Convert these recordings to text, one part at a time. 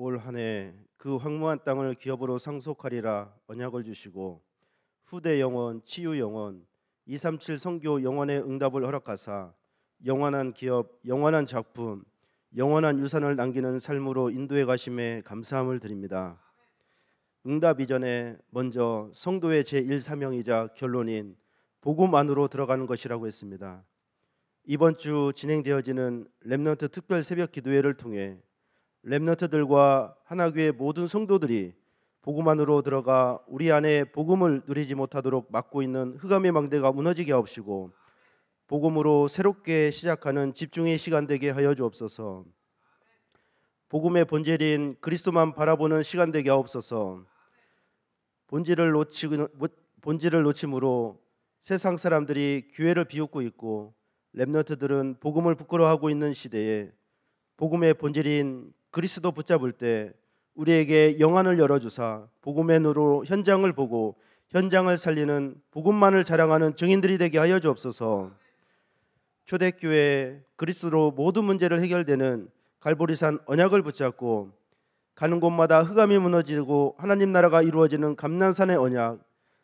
올 한해 그 황무한 땅을 기업으로 상속하리라 언약을 주시고 후대 영원, 치유 영원, 237 성교 영원의 응답을 허락하사 영원한 기업, 영원한 작품, 영원한 유산을 남기는 삶으로 인도해 가심에 감사함을 드립니다. 응답 이전에 먼저 성도의 제1 사명이자 결론인 복음 안으로 들어가는 것이라고 했습니다. 이번 주 진행되어지는 렘넌트 특별 새벽 기도회를 통해 렘너트들과 하나교의 모든 성도들이 복음 안으로 들어가 우리 안에 복음을 누리지 못하도록 막고 있는 흑암의 망대가 무너지게 하옵시고 복음으로 새롭게 시작하는 집중의 시간 되게 하여 주옵소서. 복음의 본질인 그리스도만 바라보는 시간 되게 하옵소서. 본질을 놓치 본질을 놓침으로 세상 사람들이 기회를 비웃고 있고 렘너트들은 복음을 부끄러워하고 있는 시대에 복음의 본질인 그리스도 붙잡을 때 우리에게 영안을 열어주사 복음의 눈으로 현장을 보고 현장을 살리는 복음만을 자랑하는 증인들이 되게 하여 주옵소서. 초대교회 그리스도로 모든 문제를 해결되는 갈보리산 언약을 붙잡고 가는 곳마다 흑암이 무너지고 하나님 나라가 이루어지는 감난산의 언약,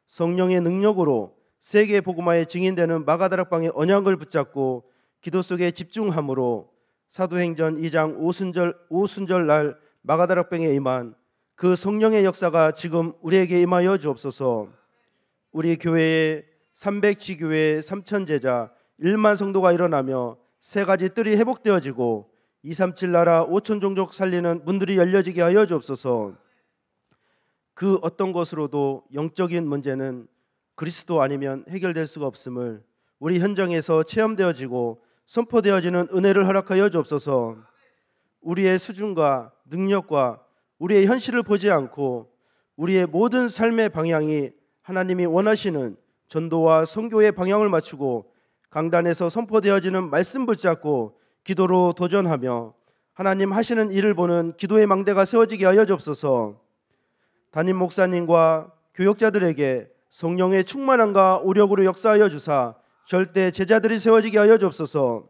성령의 능력으로 세계 복음화의 증인되는 마가다락방의 언약을 붙잡고 기도 속에 집중함으로 사도행전 2장 오순절 오순절 날 마가다락병에 임한 그 성령의 역사가 지금 우리에게 임하여 주옵소서. 우리 교회에 300지교회 3천 제자 1만 성도가 일어나며 세 가지 뜰이 회복되어지고 237 나라 5천 종족 살리는 문들이 열려지게 하여 주옵소서. 그 어떤 것으로도 영적인 문제는 그리스도 아니면 해결될 수가 없음을 우리 현장에서 체험되어지고 선포되어지는 은혜를 허락하여 주옵소서. 우리의 수준과 능력과 우리의 현실을 보지 않고 우리의 모든 삶의 방향이 하나님이 원하시는 전도와 성교의 방향을 맞추고 강단에서 선포되어지는 말씀 붙잡고 기도로 도전하며 하나님 하시는 일을 보는 기도의 망대가 세워지게 하여 주옵소서. 담임 목사님과 교역자들에게 성령의 충만함과 오력으로 역사하여 주사 절대 제자들이 세워지게 하여 주옵소서.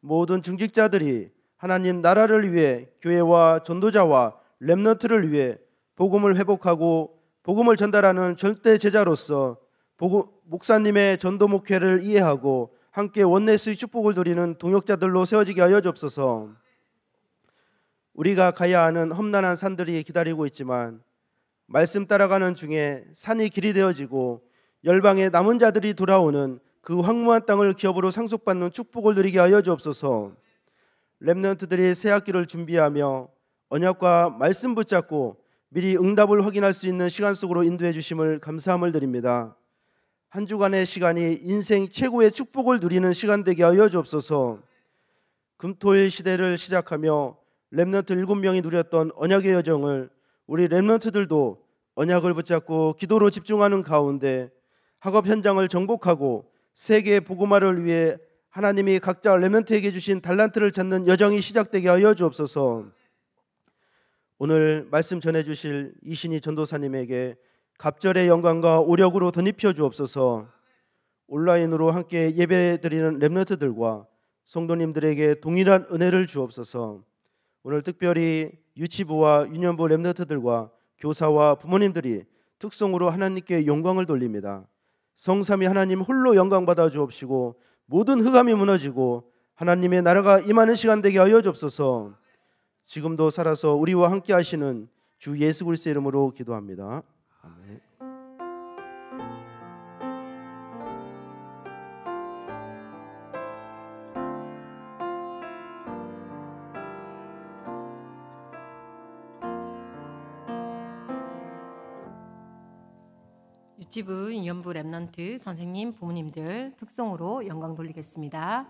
모든 중직자들이 하나님 나라를 위해 교회와 전도자와 렘너트를 위해 복음을 회복하고 복음을 전달하는 절대 제자로서 목사님의 전도 목회를 이해하고 함께 원내스의 축복을 드리는 동역자들로 세워지게 하여 주옵소서. 우리가 가야 하는 험난한 산들이 기다리고 있지만 말씀 따라가는 중에 산이 길이 되어지고 열방의 남은 자들이 돌아오는 그 황무한 땅을 기업으로 상속받는 축복을 누리게 하여 주옵소서. 렘넌트들이 새 학기를 준비하며 언약과 말씀 붙잡고 미리 응답을 확인할 수 있는 시간 속으로 인도해 주심을 감사함을 드립니다. 한 주간의 시간이 인생 최고의 축복을 누리는 시간 되게 하여 주옵소서. 금토일 시대를 시작하며 렘넌트 일곱 명이 누렸던 언약의 여정을 우리 렘넌트들도 언약을 붙잡고 기도로 집중하는 가운데 학업 현장을 정복하고 세계의 복음화를 위해 하나님이 각자 레멘트에게 주신 달란트를 찾는 여정이 시작되게 하여 주옵소서. 오늘 말씀 전해 주실 이신희 전도사님에게 갑절의 영광과 오력으로 덧입혀 주옵소서. 온라인으로 함께 예배드리는 렘넌트들과 성도님들에게 동일한 은혜를 주옵소서. 오늘 특별히 유치부와 유년부 렘넌트들과 교사와 부모님들이 특성으로 하나님께 영광을 돌립니다. 성삼이 하나님 홀로 영광 받아 주옵시고 모든 흑암이 무너지고 하나님의 나라가 임하는 시간 되게 하여 주옵소서. 지금도 살아서 우리와 함께 하시는 주 예수 그리스도 이름으로 기도합니다. 아멘. 법지부 연부 랩런트 선생님, 부모님들 특송으로 영광 돌리겠습니다.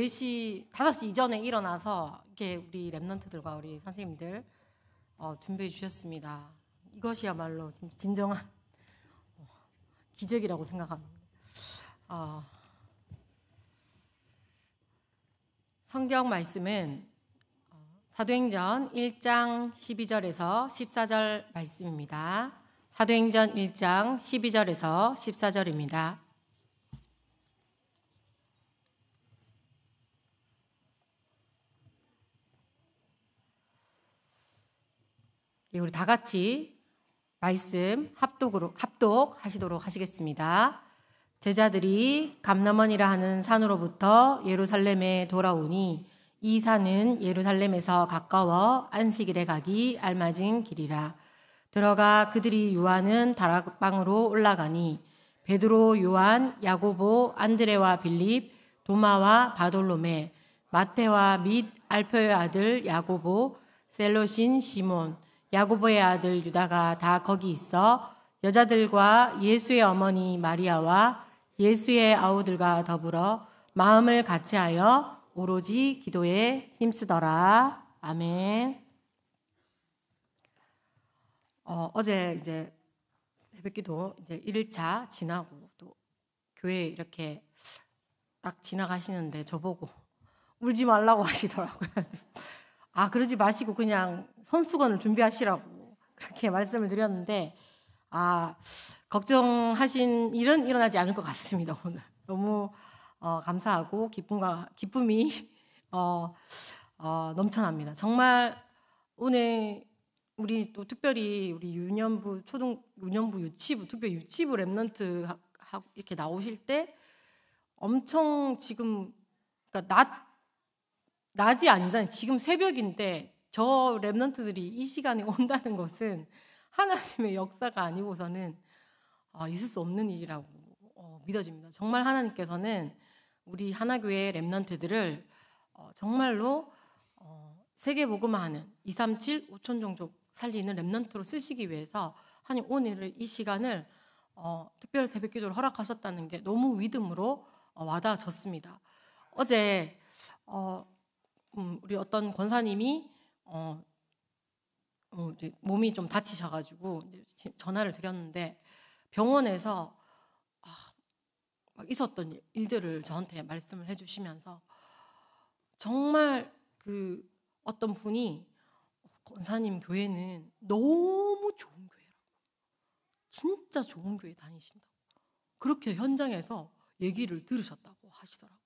4시, 5시 이전에 일어나서 이렇게 우리 랩런트들과 우리 선생님들 어, 준비해 주셨습니다. 이것이야말로 진, 정한 어, 기적이라고 생각합니다. 어, 성경 말씀은 사도행전 1장 12절에서 14절 말씀입니다. 사도행전 1장 12절에서 14절입니다. 예, 우리 다 같이 말씀 합독으로 합독하시도록 하시겠습니다. 제자들이 감나원이라 하는 산으로부터 예루살렘에 돌아오니 이 산은 예루살렘에서 가까워 안식일에 가기 알맞은 길이라 들어가 그들이 유하는 다락방으로 올라가니 베드로, 요한, 야고보, 안드레와 빌립, 도마와 바돌로메 마테와 및알표의 아들 야고보, 셀로신 시몬 야고보의 아들 유다가 다 거기 있어 여자들과 예수의 어머니 마리아와 예수의 아우들과 더불어 마음을 같이하여 오로지 기도에 힘쓰더라. 아멘. 어, 어제 이제 새벽기도 이제 1차 지나고 또 교회 이렇게 딱 지나가시는데 저보고 울지 말라고 하시더라고요. 아, 그러지 마시고 그냥 손수건을 준비하시라고 그렇게 말씀을 드렸는데, 아, 걱정하신 일은 일어나지 않을 것 같습니다, 오늘. 너무 어, 감사하고 기쁨과, 기쁨이 어, 어, 넘쳐납니다. 정말 오늘 우리 또 특별히 우리 유년부 초등 유년부 유치부 특별 유치부 랩런트 이렇게 나오실 때 엄청 지금 그러니까 낮 낮이 아니잖아요. 지금 새벽인데 저 랩런트들이 이 시간에 온다는 것은 하나님의 역사가 아니고서는 아, 있을 수 없는 일이라고 어, 믿어집니다. 정말 하나님께서는 우리 하나교회 랩런트들을 어, 정말로 어, 세계복음화하는 237 5천 종족 살리는 랩런트로 쓰시기 위해서 하나님 오늘 이 시간을 어, 특별 새벽 기도를 허락하셨다는 게 너무 믿음으로 어, 와닿아졌습니다. 어제 어, 음, 우리 어떤 권사님이 어, 어, 몸이 좀 다치셔가지고 전화를 드렸는데 병원에서 아, 막 있었던 일들을 저한테 말씀을 해주시면서 정말 그 어떤 분이 권사님 교회는 너무 좋은 교회라고 진짜 좋은 교회 다니신다고 그렇게 현장에서 얘기를 들으셨다고 하시더라고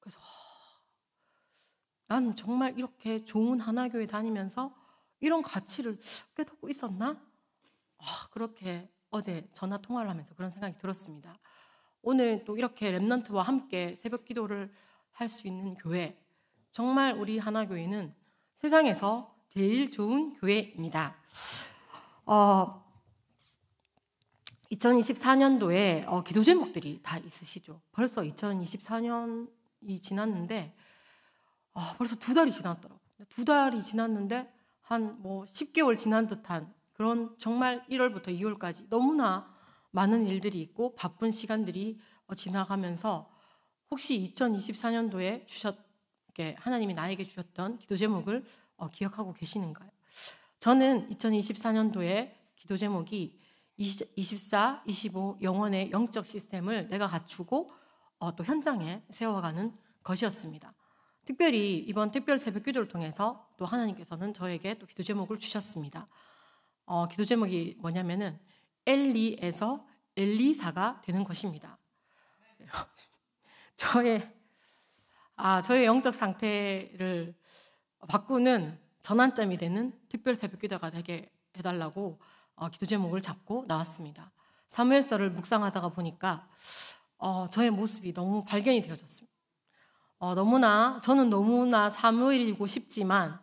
그래서 난 정말 이렇게 좋은 하나교회 다니면서 이런 가치를 깨닫고 있었나? 아, 그렇게 어제 전화 통화를 하면서 그런 생각이 들었습니다. 오늘 또 이렇게 랩넌트와 함께 새벽 기도를 할 수 있는 교회, 정말 우리 하나교회는 세상에서 제일 좋은 교회입니다. 어, 2024년도에 어, 기도 제목들이 다 있으시죠. 벌써 2024년이 지났는데 아, 벌써 두 달이 지났더라고두 달이 지났는데 한뭐 10개월 지난 듯한 그런 정말 1월부터 2월까지 너무나 많은 일들이 있고 바쁜 시간들이 어, 지나가면서 혹시 2024년도에 주셨 하나님이 나에게 주셨던 기도 제목을 어, 기억하고 계시는가요? 저는 2024년도에 기도 제목이 24, 25 영원의 영적 시스템을 내가 갖추고 어, 또 현장에 세워가는 것이었습니다. 특별히 이번 특별 새벽 기도를 통해서 또 하나님께서는 저에게 또 기도 제목을 주셨습니다. 어, 기도 제목이 뭐냐면은 엘리에서 엘리사가 되는 것입니다. 저의 아 저의 영적 상태를 바꾸는 전환점이 되는 특별 새벽 기도가 되게 해달라고 어, 기도 제목을 잡고 나왔습니다. 사무엘서를 묵상하다가 보니까 어, 저의 모습이 너무 발견이 되어졌습니다. 어, 너무나 저는 너무나 사무엘이고 싶지만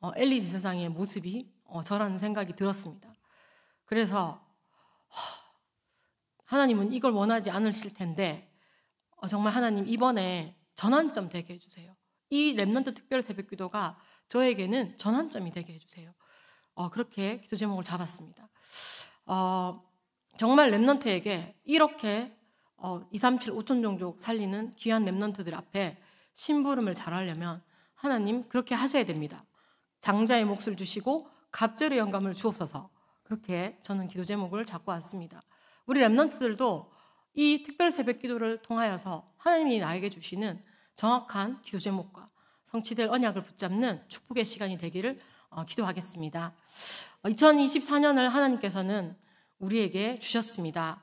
어, 엘리 제사장의 모습이 어, 저라는 생각이 들었습니다. 그래서 하나님은 이걸 원하지 않으실 텐데 어, 정말 하나님 이번에 전환점 되게 해주세요. 이 랩런트 특별 새벽기도가 저에게는 전환점이 되게 해주세요. 어, 그렇게 기도 제목을 잡았습니다. 어, 정말 랩런트에게 이렇게 어, 2, 3, 7, 5천 종족 살리는 귀한 랩런트들 앞에 심부름을 잘하려면 하나님 그렇게 하셔야 됩니다. 장자의 몫을 주시고 갑절의 영감을 주옵소서. 그렇게 저는 기도 제목을 잡고 왔습니다. 우리 랩런트들도 이 특별 새벽 기도를 통하여서 하나님이 나에게 주시는 정확한 기도 제목과 성취될 언약을 붙잡는 축복의 시간이 되기를 어, 기도하겠습니다. 2024년을 하나님께서는 우리에게 주셨습니다.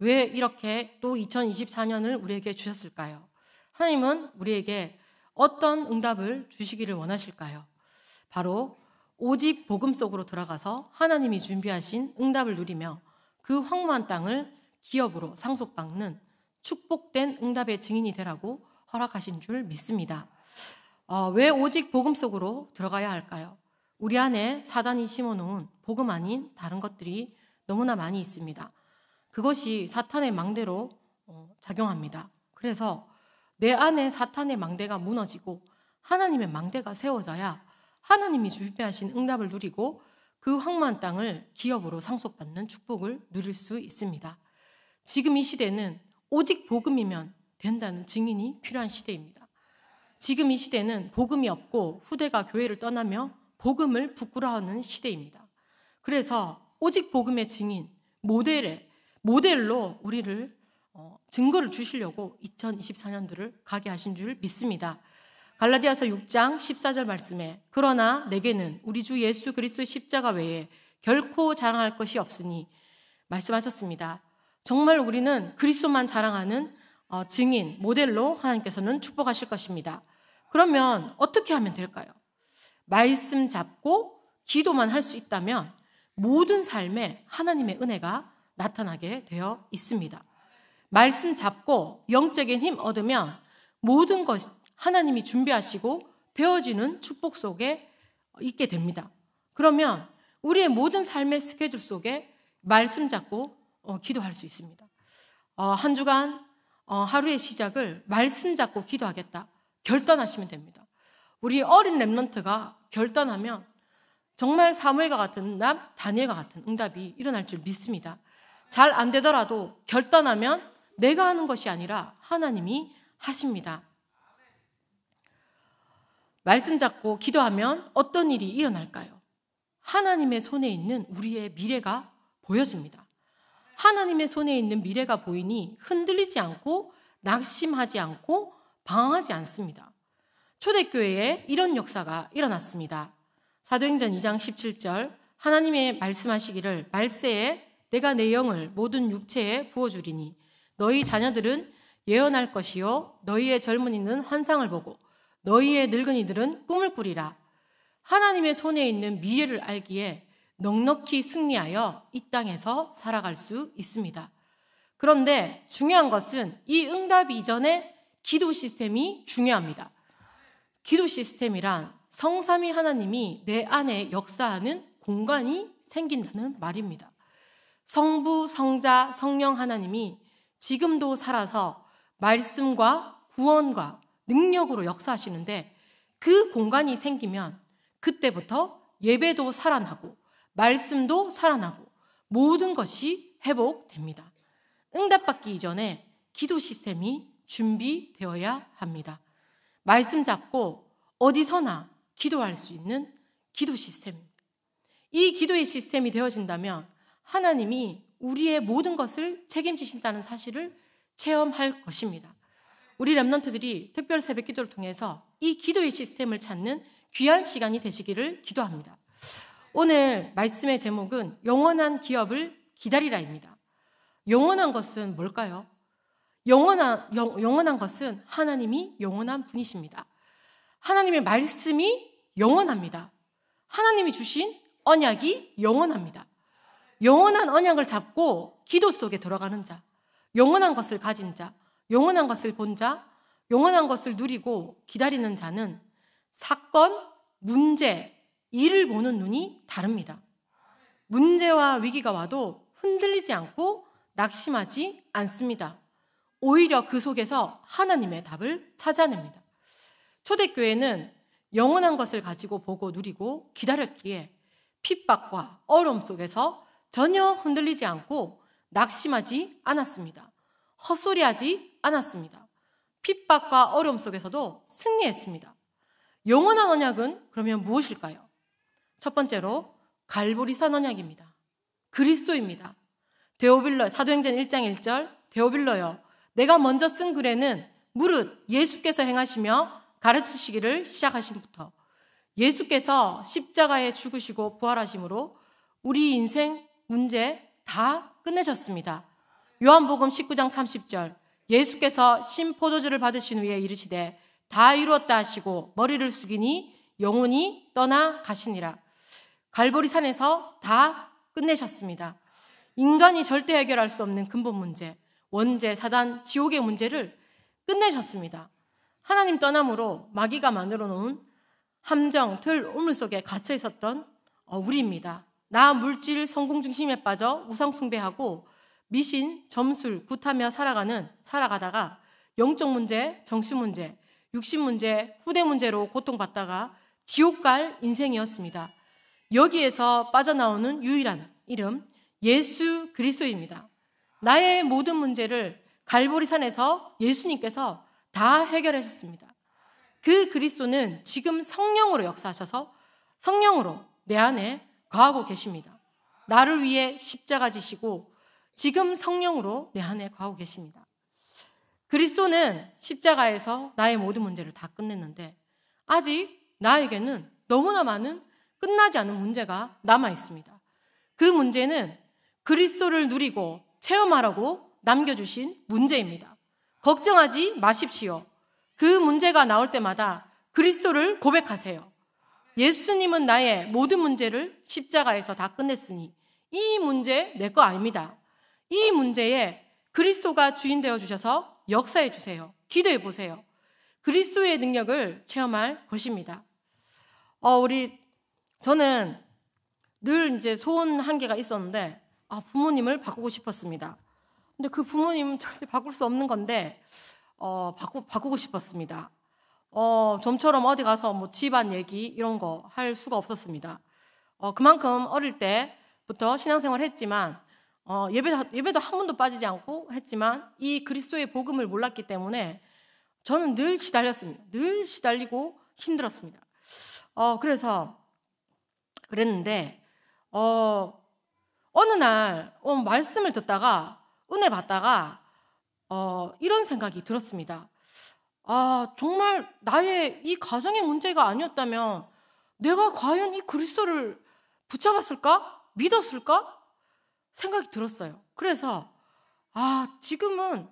왜 이렇게 또 2024년을 우리에게 주셨을까요? 하나님은 우리에게 어떤 응답을 주시기를 원하실까요? 바로 오직 복음 속으로 들어가서 하나님이 준비하신 응답을 누리며 그 황무한 땅을 기업으로 상속받는 축복된 응답의 증인이 되라고 허락하신 줄 믿습니다. 어, 왜 오직 복음 속으로 들어가야 할까요? 우리 안에 사단이 심어놓은 복음 아닌 다른 것들이 너무나 많이 있습니다. 그것이 사탄의 망대로 어, 작용합니다. 그래서 내 안에 사탄의 망대가 무너지고 하나님의 망대가 세워져야 하나님이 준비하신 응답을 누리고 그 황무한 땅을 기업으로 상속받는 축복을 누릴 수 있습니다. 지금 이 시대는 오직 복음이면 된다는 증인이 필요한 시대입니다. 지금 이 시대는 복음이 없고 후대가 교회를 떠나며 복음을 부끄러워하는 시대입니다. 그래서 오직 복음의 증인, 모델에, 모델로 우리를 어, 증거를 주시려고 2 0 2 4년들을 가게 하신 줄 믿습니다. 갈라디아서 6장 14절 말씀에 그러나 내게는 우리 주 예수 그리스도의 십자가 외에 결코 자랑할 것이 없으니 말씀하셨습니다. 정말 우리는 그리스도만 자랑하는 어, 증인 모델로 하나님께서는 축복하실 것입니다. 그러면 어떻게 하면 될까요? 말씀 잡고 기도만 할 수 있다면 모든 삶에 하나님의 은혜가 나타나게 되어 있습니다. 말씀 잡고 영적인 힘 얻으면 모든 것이 하나님이 준비하시고 되어지는 축복 속에 있게 됩니다. 그러면 우리의 모든 삶의 스케줄 속에 말씀 잡고 어, 기도할 수 있습니다. 어, 한 주간 어, 하루의 시작을 말씀 잡고 기도하겠다 결단하시면 됩니다. 우리 어린 랩런트가 결단하면 정말 사무엘과 같은 응 다니엘과 같은 응답이 일어날 줄 믿습니다. 잘 안 되더라도 결단하면 내가 하는 것이 아니라 하나님이 하십니다. 말씀 잡고 기도하면 어떤 일이 일어날까요? 하나님의 손에 있는 우리의 미래가 보여집니다. 하나님의 손에 있는 미래가 보이니 흔들리지 않고 낙심하지 않고 방황하지 않습니다. 초대교회에 이런 역사가 일어났습니다. 사도행전 2장 17절 하나님의 말씀하시기를 말세에 내가 내 영을 모든 육체에 부어주리니 너희 자녀들은 예언할 것이요 너희의 젊은이는 환상을 보고 너희의 늙은이들은 꿈을 꾸리라. 하나님의 손에 있는 미래를 알기에 넉넉히 승리하여 이 땅에서 살아갈 수 있습니다. 그런데 중요한 것은 이 응답 이전에 기도 시스템이 중요합니다. 기도 시스템이란 성삼위 하나님이 내 안에 역사하는 공간이 생긴다는 말입니다. 성부, 성자, 성령 하나님이 지금도 살아서 말씀과 구원과 능력으로 역사하시는데 그 공간이 생기면 그때부터 예배도 살아나고 말씀도 살아나고 모든 것이 회복됩니다. 응답받기 이전에 기도 시스템이 준비되어야 합니다. 말씀 잡고 어디서나 기도할 수 있는 기도 시스템입니다. 이 기도의 시스템이 되어진다면 하나님이 우리의 모든 것을 책임지신다는 사실을 체험할 것입니다. 우리 랩런트들이 특별 새벽 기도를 통해서 이 기도의 시스템을 찾는 귀한 시간이 되시기를 기도합니다. 오늘 말씀의 제목은 영원한 기업을 기다리라입니다. 영원한 것은 뭘까요? 영원한, 영, 영원한 것은 하나님이 영원한 분이십니다. 하나님의 말씀이 영원합니다. 하나님이 주신 언약이 영원합니다. 영원한 언약을 잡고 기도 속에 들어가는 자, 영원한 것을 가진 자, 영원한 것을 본 자, 영원한 것을 누리고 기다리는 자는 사건, 문제, 일을 보는 눈이 다릅니다. 문제와 위기가 와도 흔들리지 않고 낙심하지 않습니다. 오히려 그 속에서 하나님의 답을 찾아냅니다. 초대교회는 영원한 것을 가지고 보고 누리고 기다렸기에 핍박과 어려움 속에서 전혀 흔들리지 않고 낙심하지 않았습니다. 헛소리하지 않았습니다. 핍박과 어려움 속에서도 승리했습니다. 영원한 언약은 그러면 무엇일까요? 첫 번째로 갈보리산 언약입니다. 그리스도입니다. 데오빌러 사도행전 1장 1절 데오빌러여 내가 먼저 쓴 글에는 무릇 예수께서 행하시며 가르치시기를 시작하신부터 예수께서 십자가에 죽으시고 부활하심으로 우리 인생 문제 다 끝내셨습니다. 요한복음 19장 30절 예수께서 심포도주를 받으신 후에 이르시되 다 이루었다 하시고 머리를 숙이니 영혼이 떠나 가시니라. 갈보리 산에서 다 끝내셨습니다. 인간이 절대 해결할 수 없는 근본 문제, 원죄, 사단, 지옥의 문제를 끝내셨습니다. 하나님 떠남으로 마귀가 만들어 놓은 함정, 틀, 오물 속에 갇혀 있었던 어, 우리입니다. 나 물질 성공 중심에 빠져 우상 숭배하고 미신, 점술, 구타며 살아가는 살아가다가 영적 문제, 정신 문제, 육신 문제, 후대 문제로 고통받다가 지옥 갈 인생이었습니다. 여기에서 빠져나오는 유일한 이름 예수 그리스도입니다. 나의 모든 문제를 갈보리 산에서 예수님께서 다 해결하셨습니다. 그 그리스도는 지금 성령으로 역사하셔서 성령으로 내 안에 과하고 계십니다. 나를 위해 십자가 지시고 지금 성령으로 내 안에 과하고 계십니다. 그리스도는 십자가에서 나의 모든 문제를 다 끝냈는데 아직 나에게는 너무나 많은 끝나지 않은 문제가 남아 있습니다. 그 문제는 그리스도를 누리고 체험하라고 남겨주신 문제입니다. 걱정하지 마십시오. 그 문제가 나올 때마다 그리스도를 고백하세요. 예수님은 나의 모든 문제를 십자가에서 다 끝냈으니 이 문제 내 거 아닙니다. 이 문제에 그리스도가 주인 되어 주셔서 역사해 주세요. 기도해 보세요. 그리스도의 능력을 체험할 것입니다. 어, 우리 저는 늘 이제 소원 한 개가 있었는데 아, 부모님을 바꾸고 싶었습니다. 근데 그 부모님은 절대 바꿀 수 없는 건데 어, 바꾸, 바꾸고 싶었습니다. 어, 좀처럼 어디 가서 뭐 집안 얘기 이런 거 할 수가 없었습니다. 어, 그만큼 어릴 때부터 신앙생활 했지만 어, 예배, 예배도 한 번도 빠지지 않고 했지만 이 그리스도의 복음을 몰랐기 때문에 저는 늘 시달렸습니다. 늘 시달리고 힘들었습니다. 어, 그래서 그랬는데 어, 어느 날 어, 말씀을 듣다가 은혜 받다가 어, 이런 생각이 들었습니다. 아, 정말 나의 이 가정의 문제가 아니었다면 내가 과연 이 그리스도를 붙잡았을까? 믿었을까? 생각이 들었어요. 그래서 아, 지금은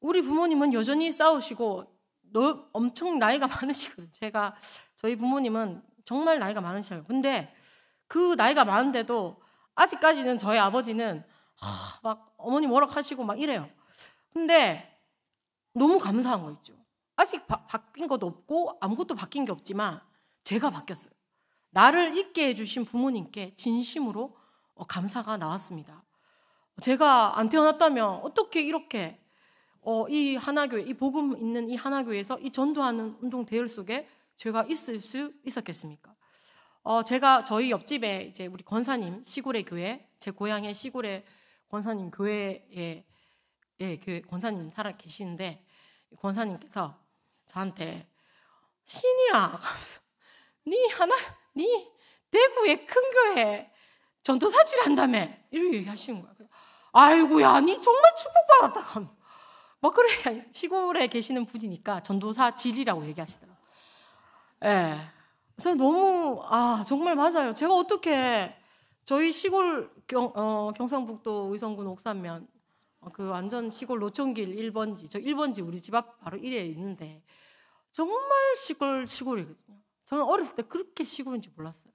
우리 부모님은 여전히 싸우시고 너, 엄청 나이가 많으시거든요. 제가 저희 부모님은 정말 나이가 많으셔요. 근데 그 나이가 많은데도 아직까지는 저희 아버지는 아, 막 어머니 뭐라 하시고 막 이래요. 근데 너무 감사한 거 있죠. 아직 바, 바뀐 것도 없고 아무것도 바뀐 게 없지만 제가 바뀌었어요. 나를 있게 해주신 부모님께 진심으로 어, 감사가 나왔습니다. 제가 안 태어났다면 어떻게 이렇게 어, 이 하나교회, 이 복음 있는 이 하나교회에서 이 전도하는 운동 대열 속에 제가 있을 수 있었겠습니까? 어, 제가 저희 옆집에 이제 우리 권사님 시골의 교회, 제 고향의 시골의 권사님 교회에 예, 그 권사님 살아 계시는데 권사님께서 저한테 신이야. 네 하나 네 대구의 큰 교회 전도사질 한다며 이렇게 얘기하시는 거야. 아이고야, 니 정말 축복받았다. 하 그래 시골에 계시는 분이니까 전도사 질이라고 얘기하시더라고. 예. 저 너무 아 정말 맞아요. 제가 어떻게 저희 시골 경, 어, 경상북도 의성군 옥산면 어, 그 완전 시골 노천길 1번지 저 1번지 우리 집 앞 바로 이래 있는데 정말 시골 시골이거든요. 저는 어렸을 때 그렇게 시골인지 몰랐어요.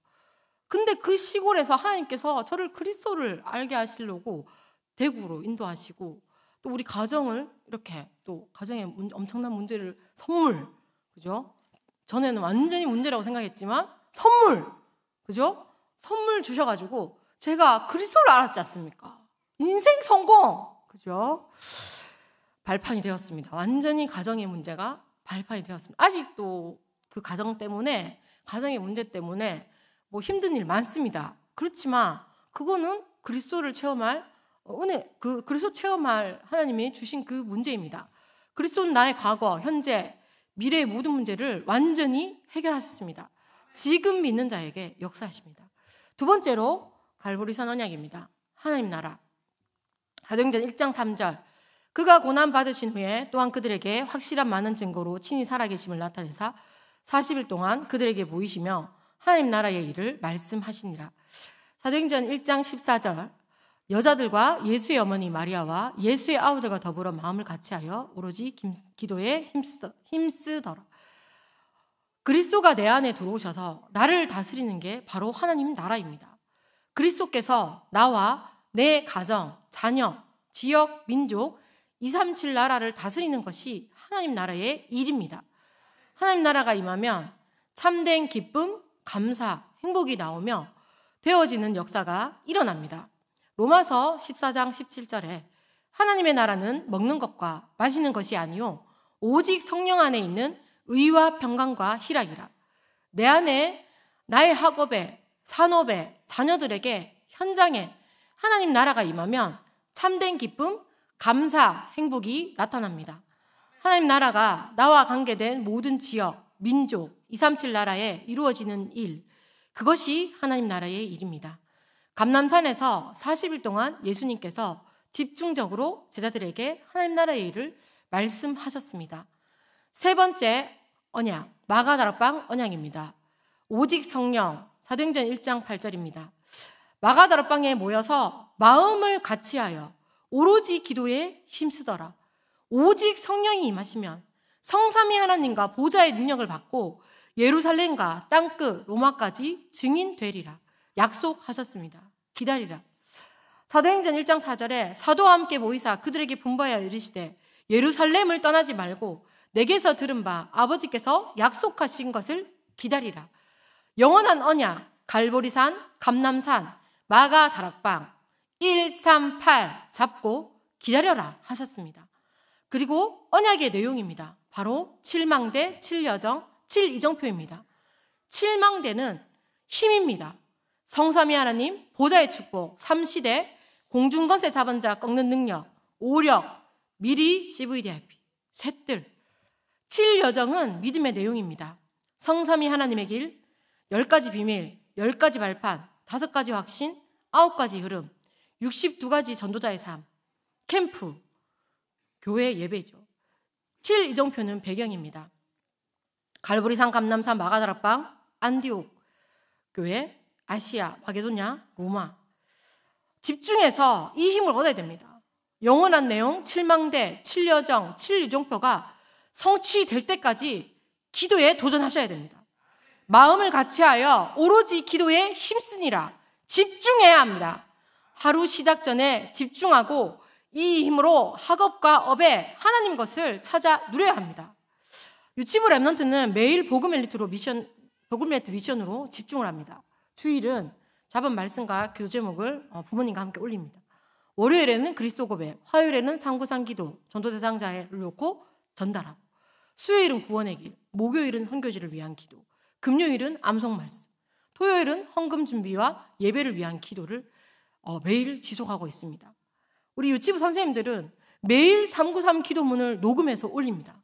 근데 그 시골에서 하나님께서 저를 그리스도를 알게 하시려고 대구로 인도하시고 또 우리 가정을 이렇게 또가정에 문, 엄청난 문제를 선물 그죠? 전에는 완전히 문제라고 생각했지만 선물 그죠? 선물 주셔가지고 제가 그리스도를 알았지 않습니까? 인생 성공 그죠? 발판이 되었습니다. 완전히 가정의 문제가 발판이 되었습니다. 아직도 그 가정 때문에 가정의 문제 때문에 뭐 힘든 일 많습니다. 그렇지만 그거는 그리스도를 체험할 어, 은혜 그 그리스도 체험할 하나님이 주신 그 문제입니다. 그리스도는 나의 과거, 현재, 미래의 모든 문제를 완전히 해결하셨습니다. 지금 믿는 자에게 역사하십니다. 두 번째로 갈보리산 언약입니다. 하나님 나라. 사도행전 1장 3절 그가 고난 받으신 후에 또한 그들에게 확실한 많은 증거로 친히 살아계심을 나타내사 40일 동안 그들에게 보이시며 하나님 나라의 일을 말씀하시니라. 사도행전 1장 14절 여자들과 예수의 어머니 마리아와 예수의 아우들과 더불어 마음을 같이하여 오로지 기도에 힘쓰, 힘쓰더라. 그리스도가 내 안에 들어오셔서 나를 다스리는 게 바로 하나님 나라입니다. 그리스도께서 나와 내 가정, 자녀, 지역, 민족, 237 나라를 다스리는 것이 하나님 나라의 일입니다. 하나님 나라가 임하면 참된 기쁨, 감사, 행복이 나오며 되어지는 역사가 일어납니다. 로마서 14장 17절에 하나님의 나라는 먹는 것과 마시는 것이 아니요 오직 성령 안에 있는 의와 평강과 희락이라. 내 안에 나의 학업에 산업에 자녀들에게 현장에 하나님 나라가 임하면 참된 기쁨, 감사, 행복이 나타납니다. 하나님 나라가 나와 관계된 모든 지역, 민족, 237 나라에 이루어지는 일, 그것이 하나님 나라의 일입니다. 감남산에서 40일 동안 예수님께서 집중적으로 제자들에게 하나님 나라의 일을 말씀하셨습니다. 세 번째 언약, 마가다락방 언약입니다. 오직 성령, 사도행전 1장 8절입니다. 마가다락방에 모여서 마음을 같이하여 오로지 기도에 힘쓰더라. 오직 성령이 임하시면 성삼위 하나님과 보좌의 능력을 받고 예루살렘과 땅끝 로마까지 증인되리라 약속하셨습니다. 기다리라. 사도행전 1장 4절에 사도와 함께 모이사 그들에게 분부하여 이르시되 예루살렘을 떠나지 말고 내게서 들은 바 아버지께서 약속하신 것을 기다리라. 영원한 언약 갈보리산, 감남산, 마가 다락방 138 잡고 기다려라 하셨습니다. 그리고 언약의 내용입니다. 바로 7망대, 7여정, 7이정표입니다. 7망대는 힘입니다. 성삼위 하나님, 보좌의 축복, 3시대, 공중건세 자본자 꺾는 능력, 오력, 미리 CVDIP, 셋들. 7여정은 믿음의 내용입니다. 성삼위 하나님의 길, 10가지 비밀, 10가지 발판, 5가지 확신, 9가지 흐름, 62가지 전도자의 삶, 캠프, 교회 예배죠. 7 이정표는 배경입니다. 갈보리산 감남산 마가다락방, 안디옥 교회, 아시아, 마게도냐, 로마. 집중해서 이 힘을 얻어야 됩니다. 영원한 내용, 7망대7여정7이종표가 성취될 때까지 기도에 도전하셔야 됩니다. 마음을 같이하여 오로지 기도에 힘쓰니라 집중해야 합니다. 하루 시작 전에 집중하고 이 힘으로 학업과 업에 하나님 것을 찾아 누려야 합니다. 유치부 랩런트는 매일 복음 엘리트로 미션, 복음 엘리트 미션으로 집중을 합니다. 주일은 자본 말씀과 교제목을 어, 부모님과 함께 올립니다. 월요일에는 그리스도 고백, 화요일에는 상고상 기도, 전도 대상자를 놓고 전달하고, 수요일은 구원의 길, 목요일은 헌교지를 위한 기도, 금요일은 암송 말씀, 토요일은 헌금 준비와 예배를 위한 기도를 어, 매일 지속하고 있습니다. 우리 유치부 선생님들은 매일 393 기도문을 녹음해서 올립니다.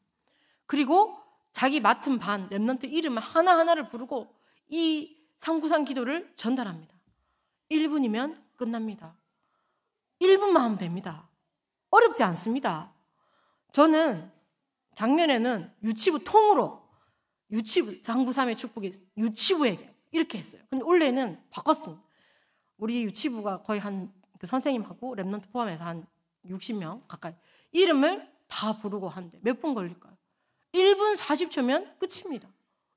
그리고 자기 맡은 반, 랩런트 이름 하나하나를 부르고 이 393 기도를 전달합니다. 1분이면 끝납니다. 1분만 하면 됩니다. 어렵지 않습니다. 저는 작년에는 유치부 통으로 유치부 상부삼의 축복이 유치부에게 이렇게 했어요. 근데 올해는 바꿨습니다. 우리 유치부가 거의 한 그 선생님하고 랩런트 포함해서 한 60명 가까이 이름을 다 부르고 한데 몇 분 걸릴까요? 1분 40초면 끝입니다.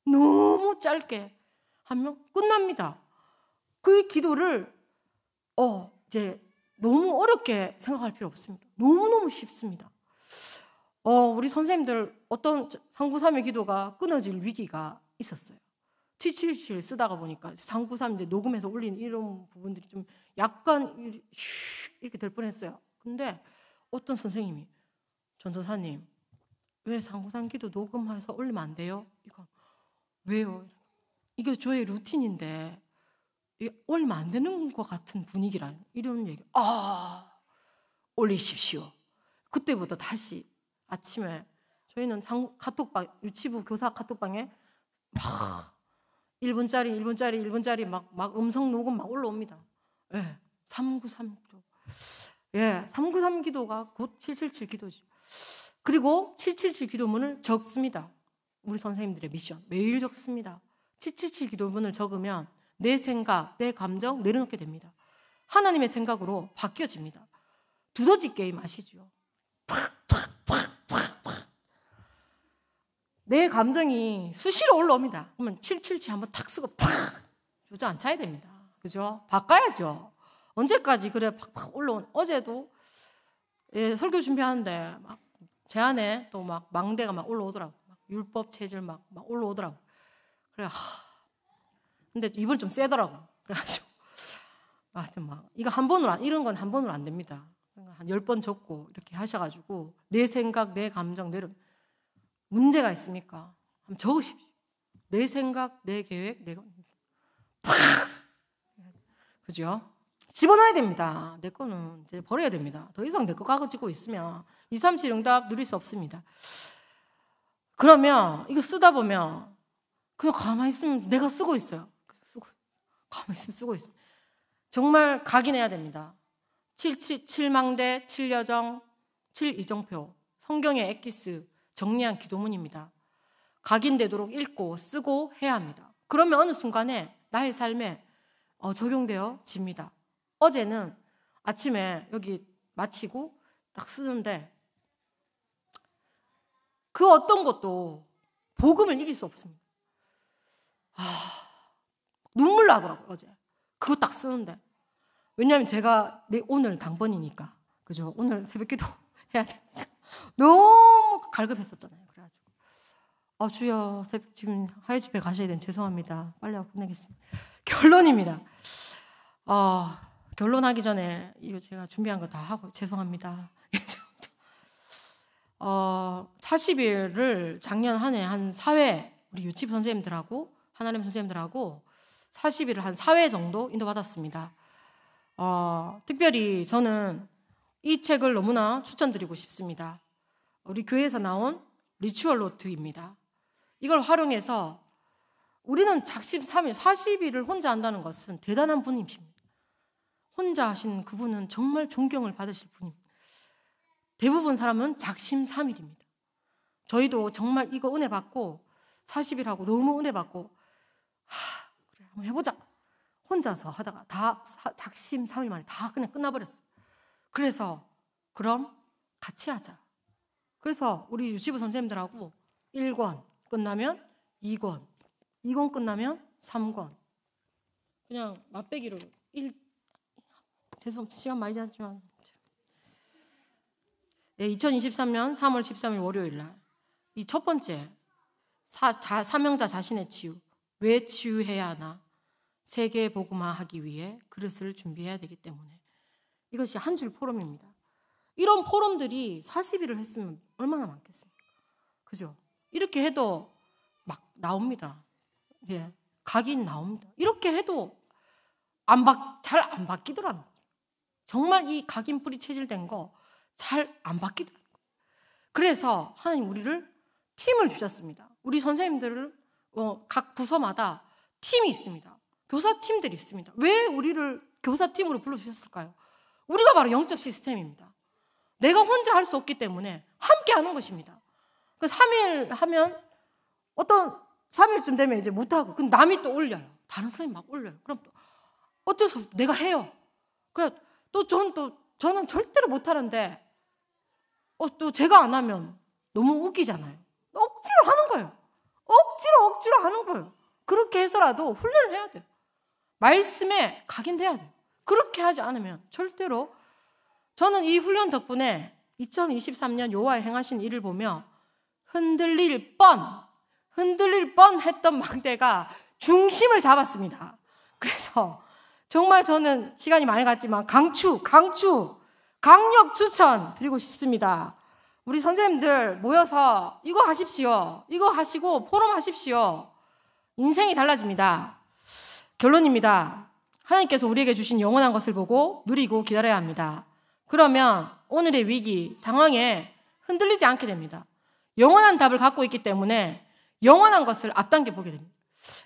너무 짧게 하면 끝납니다. 그 기도를 어 이제 너무 어렵게 생각할 필요 없습니다. 너무너무 쉽습니다. 어, 우리 선생님들 어떤 상구삼의 기도가 끊어질 위기가 있었어요. 튀칠칠 쓰다가 보니까 393 이제 녹음해서 올린 이런 부분들이 좀 약간 이렇게 될 뻔했어요. 근데 어떤 선생님이 전도사님 왜 상구산 기도 녹음해서 올리면 안 돼요? 이거 왜요? 이게 저의 루틴인데 이게 올리면 안 되는 것 같은 분위기라 이런 얘기. 아 올리십시오. 그때부터 다시 아침에 저희는 상, 카톡방 유치부 교사 카톡방에 막 1분짜리, 1분짜리, 1분짜리 막, 막 음성 녹음 막 올라옵니다. 예. 393 기도. 예. 393 기도가 곧 777 기도죠. 그리고 777 기도문을 적습니다. 우리 선생님들의 미션. 매일 적습니다. 777 기도문을 적으면 내 생각, 내 감정 내려놓게 됩니다. 하나님의 생각으로 바뀌어집니다. 두더지 게임 아시죠? 팍, 팍, 팍, 팍, 팍. 내 감정이 수시로 올라옵니다. 그러면 칠칠치 한번 탁 쓰고 팍 주저앉혀야 됩니다. 그죠? 바꿔야죠. 언제까지 그래 팍팍 올라온 어제도 예, 설교 준비하는데 막 제 안에 또 막 망대가 막 올라오더라고. 막 율법 체질 막, 막 올라오더라고. 그래 하. 근데 이번 좀 세더라고. 그래가지고 아, 하여튼 막 이거 한 번으로 이런 건 한 번으로 안 됩니다. 그러니까 한열 번 적고 이렇게 하셔가지고 내 생각 내 감정 내려 문제가 있습니까? 한번 적으십시오. 내 생각, 내 계획, 내 건. 팍! 그죠? 집어넣어야 됩니다. 내 거는 이제 버려야 됩니다. 더 이상 내거 가지고 있으면 2, 3, 7 응답 누릴 수 없습니다. 그러면 이거 쓰다 보면 그냥 가만히 있으면 내가 쓰고 있어요. 쓰고, 가만히 있으면 쓰고 있어요. 정말 각인해야 됩니다. 7, 7, 7망대, 7여정, 7이정표, 성경의 엑기스, 정리한 기도문입니다. 각인되도록 읽고 쓰고 해야 합니다. 그러면 어느 순간에 나의 삶에 어, 적용되어 집니다. 어제는 아침에 여기 마치고 딱 쓰는데 그 어떤 것도 복음을 이길 수 없습니다. 아, 눈물 나더라고요, 어제. 그거 딱 쓰는데. 왜냐하면 제가 오늘 당번이니까. 그죠? 오늘 새벽 기도 해야 되니까. 너무 갈급했었잖아요. 그래가지고 어 주여 지금 하이 집에 가셔야 되는 죄송합니다. 빨리 하고 끝내겠습니다. 결론입니다. 어, 결론하기 전에 이거 제가 준비한 거 다 하고 죄송합니다. 어, 40일을 작년 한 해 한 4회 우리 유치부 선생님들하고 하나님 선생님들하고 40일을 한 4회 정도 인도받았습니다. 어, 특별히 저는 이 책을 너무나 추천드리고 싶습니다. 우리 교회에서 나온 리추얼 노트입니다. 이걸 활용해서 우리는 작심 3일, 40일을 혼자 한다는 것은 대단한 분이십니다. 혼자 하신 그분은 정말 존경을 받으실 분입니다. 대부분 사람은 작심 3일입니다. 저희도 정말 이거 은혜 받고 40일하고 너무 은혜 받고 하, 그래 한번 해보자. 혼자서 하다가 다 작심 3일 만에 다 그냥 끝나버렸어. 그래서 그럼 같이 하자. 그래서 우리 유치부 선생님들하고 1권 끝나면 2권, 2권 끝나면 3권. 그냥 맛배기로 1, 죄송, 시간 많이 지지만 예, 2023년 3월 13일 월요일 날. 이 첫 번째, 사, 자, 사명자 자신의 치유. 왜 치유해야 하나? 세계 복음화하기 위해 그릇을 준비해야 되기 때문에. 이것이 한 줄 포럼입니다. 이런 포럼들이 40일을 했으면 얼마나 많겠습니까? 그죠? 이렇게 해도 막 나옵니다. 예. 각인 나옵니다. 이렇게 해도 안 바, 잘안 바뀌더라는 거예요. 정말 이 각인 뿌리 체질된 거 잘 안 바뀌더라는 거예요. 그래서 하나님 우리를 팀을 주셨습니다. 우리 선생님들을 어, 각 부서마다 팀이 있습니다. 교사팀들이 있습니다. 왜 우리를 교사팀으로 불러주셨을까요? 우리가 바로 영적 시스템입니다. 내가 혼자 할 수 없기 때문에 함께 하는 것입니다. 그 3일 하면 어떤 3일쯤 되면 이제 못하고 그 남이 또 올려요. 다른 선생님 막 올려요. 그럼 또 어쩔 수 없어. 내가 해요. 그래 또 저는 또 저는 절대로 못하는데 어, 또 제가 안 하면 너무 웃기잖아요. 억지로 하는 거예요. 억지로 억지로 하는 거예요. 그렇게 해서라도 훈련을 해야 돼요. 말씀에 각인돼야 돼요. 그렇게 하지 않으면 절대로 저는 이 훈련 덕분에 2023년 요와의 행하신 일을 보며 흔들릴 뻔, 흔들릴 뻔 했던 망대가 중심을 잡았습니다. 그래서 정말 저는 시간이 많이 갔지만 강추, 강추, 강력 추천 드리고 싶습니다. 우리 선생님들 모여서 이거 하십시오. 이거 하시고 포럼 하십시오. 인생이 달라집니다. 결론입니다. 하나님께서 우리에게 주신 영원한 것을 보고 누리고 기다려야 합니다. 그러면 오늘의 위기, 상황에 흔들리지 않게 됩니다. 영원한 답을 갖고 있기 때문에 영원한 것을 앞당겨 보게 됩니다.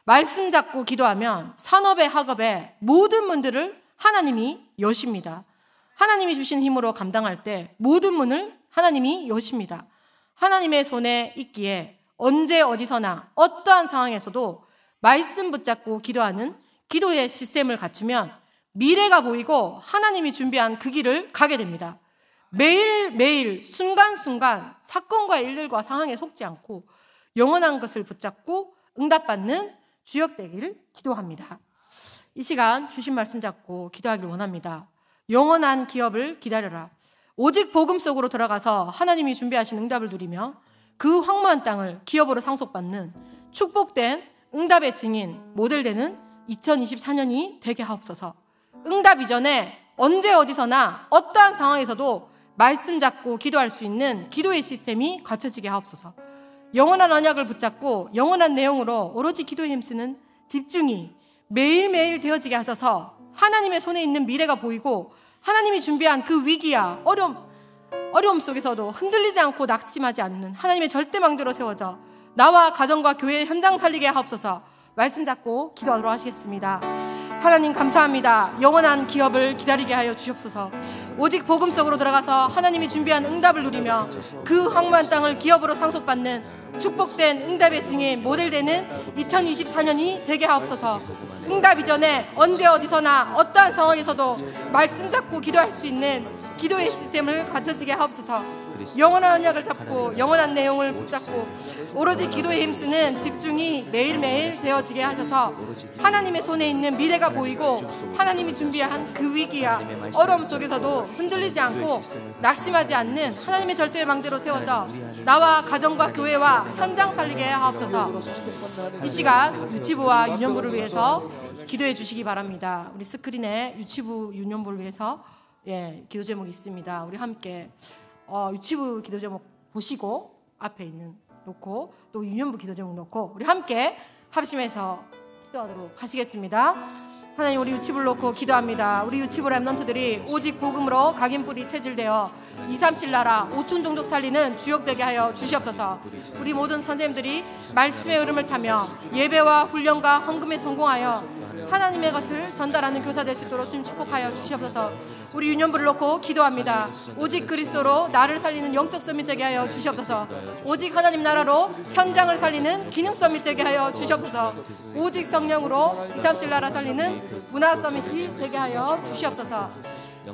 말씀 잡고 기도하면 산업의 학업의 모든 문들을 하나님이 여십니다. 하나님이 주신 힘으로 감당할 때 모든 문을 하나님이 여십니다. 하나님의 손에 있기에 언제 어디서나 어떠한 상황에서도 말씀 붙잡고 기도하는 기도의 시스템을 갖추면 미래가 보이고 하나님이 준비한 그 길을 가게 됩니다. 매일매일 순간순간 사건과 일들과 상황에 속지 않고 영원한 것을 붙잡고 응답받는 주역 되기를 기도합니다. 이 시간 주신 말씀 잡고 기도하길 원합니다. 영원한 기업을 기다려라. 오직 복음 속으로 들어가서 하나님이 준비하신 응답을 누리며 그 황무한 땅을 기업으로 상속받는 축복된 응답의 증인 모델 되는 2024년이 되게 하옵소서. 응답 이전에 언제 어디서나 어떠한 상황에서도 말씀 잡고 기도할 수 있는 기도의 시스템이 갖춰지게 하옵소서. 영원한 언약을 붙잡고 영원한 내용으로 오로지 기도에 힘쓰는 집중이 매일매일 되어지게 하셔서 하나님의 손에 있는 미래가 보이고 하나님이 준비한 그 위기야 어려움 어려움 속에서도 흔들리지 않고 낙심하지 않는 하나님의 절대망대로 세워져 나와 가정과 교회 현장 살리게 하옵소서 말씀 잡고 기도하도록 하시겠습니다. 하나님 감사합니다. 영원한 기업을 기다리게 하여 주옵소서. 오직 복음 속으로 들어가서 하나님이 준비한 응답을 누리며 그 황무한 땅을 기업으로 상속받는 축복된 응답의 증인 모델되는 2024년이 되게 하옵소서. 응답 이전에 언제 어디서나 어떠한 상황에서도 말씀 잡고 기도할 수 있는 기도의 시스템을 갖춰지게 하옵소서. 영원한 언약을 잡고 영원한 내용을 붙잡고 오로지 기도의 힘쓰는 집중이 매일매일 되어지게 하셔서 하나님의 손에 있는 미래가 보이고 하나님이 준비한 그 위기와 어려움 속에서도 흔들리지 않고 낙심하지 않는 하나님의 절대 망대로 세워져 나와 가정과 교회와 현장 살리게 하옵소서 이 시간 유치부와 유년부를 위해서 기도해 주시기 바랍니다 우리 스크린에 유치부 유년부를 위해서 예, 기도 제목이 있습니다 우리 함께 어, 유치부 기도 제목 보시고 앞에 있는 놓고 또 유년부 기도 제목 놓고 우리 함께 합심해서 기도하도록 하시겠습니다. 하나님 우리 유치부를 놓고 기도합니다. 우리 유치부 랩런트들이 오직 복음으로 각인 뿌리 체질되어 237 나라 5천 종족 살리는 주역되게 하여 주시옵소서. 우리 모든 선생님들이 말씀의 흐름을 타며 예배와 훈련과 헌금에 성공하여 하나님의 것을 전달하는 교사 될 수 있도록 좀 축복하여 주시옵소서. 우리 유년부를 놓고 기도합니다. 오직 그리스도로 나를 살리는 영적 서밋 되게 하여 주시옵소서. 오직 하나님 나라로 현장을 살리는 기능 서밋 되게 하여 주시옵소서. 오직 성령으로 237 나라 살리는 문화 서이 되게 하여 주시옵소서.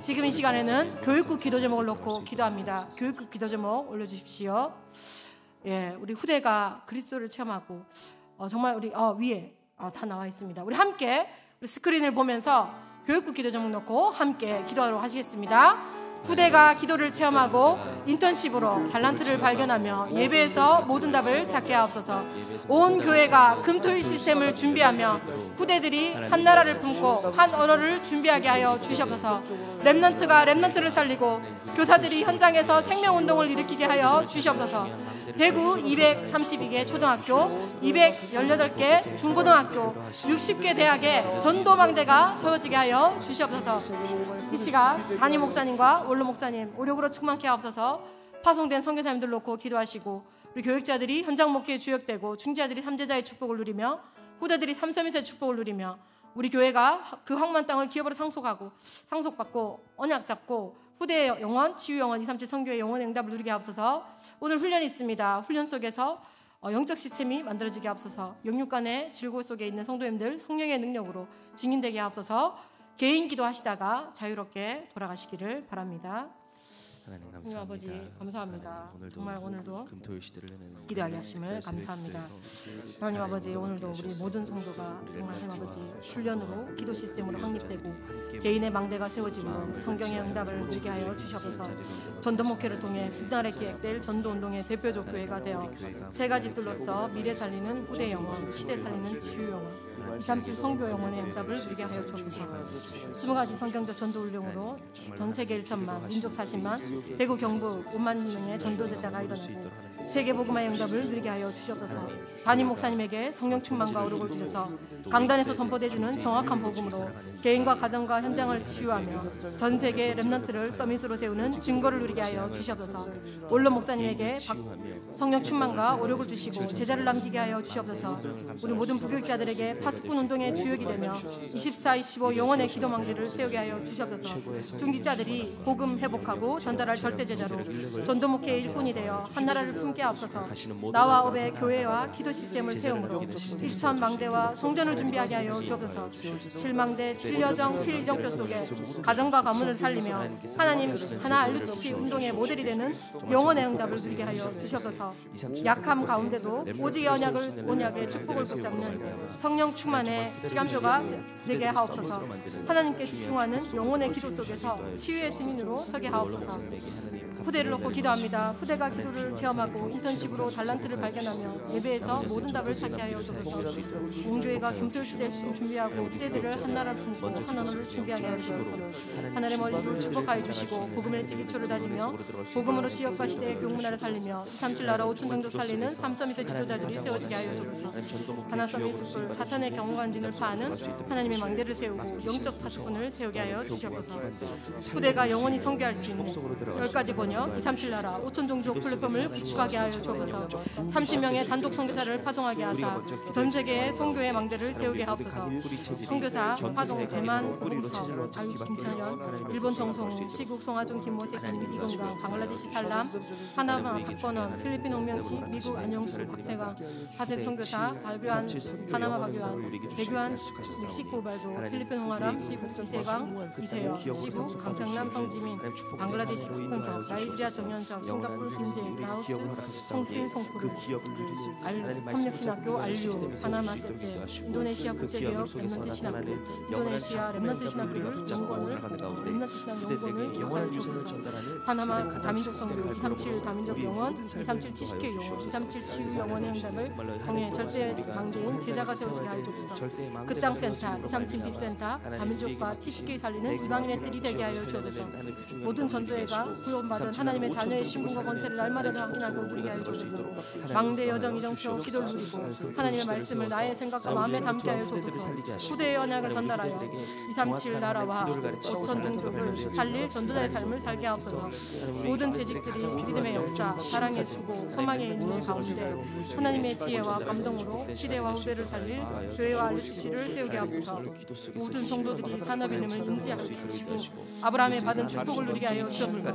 지금 이 시간에는 교육국 기도 제목을 놓고 기도합니다. 교육국 기도 제목 올려주십시오. 예, 우리 후대가 그리스도를 체험하고 어, 정말 우리 어, 위에 어, 다 나와 있습니다. 우리 함께 우리 스크린을 보면서 교육부 기도 제목 넣고 함께 기도하러 하시겠습니다. 후대가 기도를 체험하고 인턴십으로 달란트를 발견하며 예배에서 모든 답을 찾게 하옵소서. 온 교회가 금토일 시스템을 준비하며 후대들이 한 나라를 품고 한 언어를 준비하게 하여 주시옵소서. 렘넌트가 렘넌트를 살리고 교사들이 현장에서 생명 운동을 일으키게 하여 주시옵소서. 대구 232개 초등학교, 218개 중고등학교, 60개 대학의 전도망대가 서워지게 하여 주시옵소서. 이 시각 담임 목사님과 원로 목사님 오력으로 충만케 하옵소서. 파송된 선교사님들 놓고 기도하시고 우리 교육자들이 현장 목회에 주역되고 중자들이 삼제자의 축복을 누리며 후대들이 삼서민의 축복을 누리며 우리 교회가 그 황무한 땅을 기업으로 상속하고 상속받고 언약 잡고 후대 영원, 치유 영원, 이삼7 성교의 영원 응답을 누리게 하옵소서. 오늘 훈련이 있습니다. 훈련 속에서 어, 영적 시스템이 만들어지게 하옵소서. 영육간의 즐거움 속에 있는 성도님들 성령의 능력으로 증인되게 하옵소서. 개인 기도하시다가 자유롭게 돌아가시기를 바랍니다. 하나님 감사합니다. 아버지 감사합니다. 아, 오늘도 정말 오늘도 금토일 시대를 기대하게 하심을 감사합니다. 네, 하나님 아버지 오늘도 우리 모든 성도가 정말 하나님 아버지 훈련으로 기도 시스템으로 확립되고 개인의 망대가 세워지고 성경의 응답을 누게 하여 주셔서 전도 목회를 통해 분단에 기획될 전도 운동의 대표적 교회가 되어 세 가지 뜰로서 미래 살리는 후대 영혼, 시대 살리는 치유 영혼. 237 성교 영혼의 응답을 누리게 하여 네, 주옵소서. 스무 가지 성경적 전도 훈령으로 네, 전 세계 1천만, 민족 40만, 대구 경북 5만 명의 전도 제자가 일어나고 세계 복음화의 응답을 누리게 하여 주시옵소서. 담임 목사님에게 성령 충만과 오력을 주셔서 강단에서 선포되주는 정확한 복음으로 개인과 가정과 현장을 치유하며 전 세계 렘넌트를 서밋으로 세우는 증거를 누리게 하여 주시옵소서. 올론 목사님에게 성령 충만과 오력을 주시고 제자를 남기게 하여 주시옵소서. 우리 모든 부교육자들에게 파 파수꾼 운동의 주역이 되며 24, 25 영원의 기도망대를 세우게 하여 주셔서 중직자들이 복음 회복하고 전달할 절대제자로 전도목회의 일꾼이 되어 한나라를 품게 앞서서 나와 업의 교회와 기도 시스템을 세움으로 일천 망대와 성전을 준비하게 하여 주옵소서 실망대, 칠여정, 칠이정표 속에 가정과 가문을 살리며 하나님 하나 알루치 운동의 모델이 되는 영원의 응답을 드리게 하여 주셔서 약함 가운데도 오직 언약을 언약의 축복을 붙잡는 성령 축 충만의 시간표가 되게 하옵소서. 하나님께 집중하는 영혼의 기도 속에서 치유의 증인으로 서게 하옵소서. 후대를 놓고 기도합니다. 후대가 기도를 네, 체험하고 네, 인턴십으로 달란트를 발견하며 예배에서 모든 답을 찾게 하여 주소서. 공주회가 김철시대 준비하고 후대들을 한나라로 고 하나님을 준비하게 하소서. 하늘의 머리를 축복하여 주시고 복음의 기초를 다지며 복음으로 지역과 시대의 교문화를 살리며 37 나라 5천 정도 살리는 삼서미터 지도자들이 세워지게 하여 주소서. 하나섬의 숲을 사탄의 경호관진을 파하는 하나님의 망대를 세우고 영적 파수꾼을 세우게 하여 주시옵소서. 후대가 영원히 성교할 수 있는 열 가지 권 전혀 2, 3, 7나라 5천 종족 플랫폼을 구축하게 하여 주옵소서 30명의 단독 선교사를 파송하게 하사 전 세계에 선교의 망대를 세우게 하옵소서 선교사 파송 대만 고봉서 아유 김찬현 일본 정성우 시국 송하종 김모세 김 이건강 방글라데시 살람 하나마 박건원 필리핀 홍명시 미국 안영수 박세강 하대 선교사 발교한 파나마 박교환 대교환 멕시코 발도 필리핀 홍아람 시국 이세광 이세영 시국 강창남 성지민 방글라데시 박근석 나이지리아 정현석 싱가포르 김재희 라오스 송수인 송포르 그 알류 협력신학교 그 알류 바나마 세페 인도네시아 그 국제대학 렘넌트 신학교 인도네시아 렘넌트 신학교를 연구원을 렘넌트 신학 연구원을 영원한 유산을 전 바나마 다민족 성교 237 다민족 영원 237 지식계 용원 237 치유 영원의 행답을 통해 절대 망대인 제자가 세워지게 하옵소서 그땅 센터 237 비센터 다민족과 TCK 살리는 이방인의 뜰이 되게 하여 주옵소서 모든 전도회가 구원받아 그런 하나님의 자녀의 신분과 권세를 날마다도 확인하고 우리에게 하여 주소서 망대 여정이 정표 기도를 누리고 네, 하나님의 말씀을 나의 생각과 마음에 담게 하여 주소서 후대의 언약을 전달하여 237 나라와 5천 동족을 살릴 전도자의 삶을 살게 하옵소서 모든 재직들이 믿음의 역사, 사랑의 주고 소망의 인물 가운데 하나님의 지혜와 감동으로 시대와 후대를 살릴 교회와 RCC를 세우게 하옵소서 모든 성도들이 산업의 님을 인지하고 시 아브라함의 받은 축복을 누리게 하여 주옵소서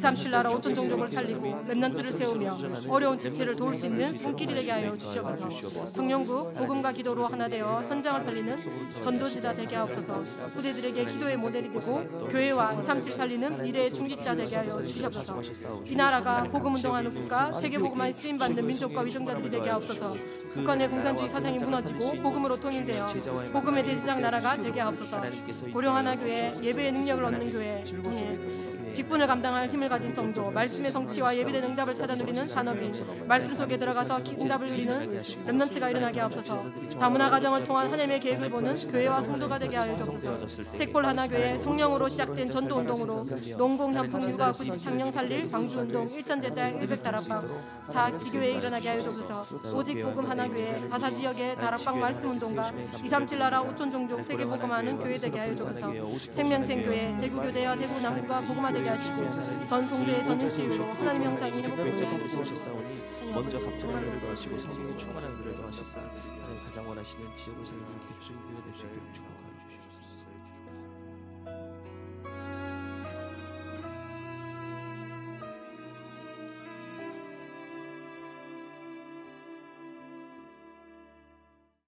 237나라 5천 종족을 살리고 랩런트를 세우며 어려운 지체를 도울 수 있는 손길이 되게 하여 주시옵소서 성령구 복음과 기도로 하나 되어 현장을 살리는 전도지자 되게 하옵소서 후대들에게 기도의 모델이 되고 교회와 237 살리는 미래의 중직자 되게 하여 주시옵소서 이 나라가 복음 운동하는 국가 세계복음화에 쓰임받는 민족과 위정자들이 되게 하옵소서 북한의 공산주의 사상이 무너지고 복음으로 통일되어 복음의 대제장 나라가 되게 하옵소서. 고령 하나 교회 예배의 능력을 얻는 교회 통해 직분을 감당할 힘을 가진 성도, 말씀의 성취와 예비된 응답을 찾아 누리는 산업인, 말씀 속에 들어가서 응답을 누리는 렘넌트가 일어나게 하옵소서. 다문화 가정을 통한 하나님의 계획을 보는 교회와 성도가 되게 하여 주옵소서. 택볼 하나교회 성령으로 시작된 전도 운동으로 농공 협동 육아 구직 창녕 살릴 방주 운동 일천 제자 1 0 다락방 자 지교회 일어나게 하여 주옵소서. 오직 복음 하나 하나교회 가사 지역의 다락방 말씀운동과 237 그 나라 5천 종족 세계 복음하는 교회 되게 하여 주소서 생명생교회 대구교대와 대구남구가 복음화 되게 하시고 전송도의 전인 치유로 하나님 형상이 회복되게 하여 주소서 먼저 갑자기 은혜를 더하시고 성령의 충만한 은를 더하셨사 가장 원하시는 지역을 살려주는 기쁨 교회 되시기를 축복